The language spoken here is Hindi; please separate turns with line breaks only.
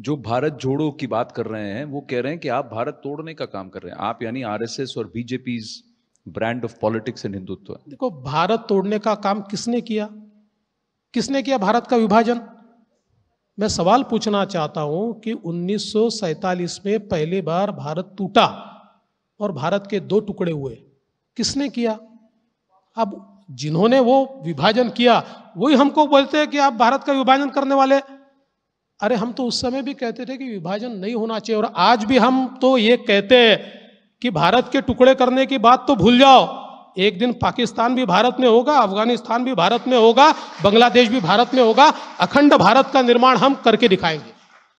जो भारत जोड़ो की बात कर रहे हैं वो कह रहे हैं कि आप भारत तोड़ने का काम कर रहे हैं आप यानी आरएसएस और BJP brand of politics and Hindutva
देखो भारत तोड़ने का काम किसने किया किसने किया भारत का विभाजन मैं सवाल पूछना चाहता हूं कि उन्नीस में पहली बार भारत टूटा और भारत के दो टुकड़े हुए किसने किया अब जिन्होंने वो विभाजन किया वही हमको बोलते हैं कि आप भारत का विभाजन करने वाले अरे हम तो उस समय भी कहते थे कि विभाजन नहीं होना चाहिए और आज भी हम तो ये कहते हैं कि भारत के टुकड़े करने की बात तो भूल जाओ एक दिन पाकिस्तान भी भारत में होगा अफगानिस्तान भी भारत में होगा बांग्लादेश भी भारत में होगा अखंड भारत का निर्माण हम करके दिखाएंगे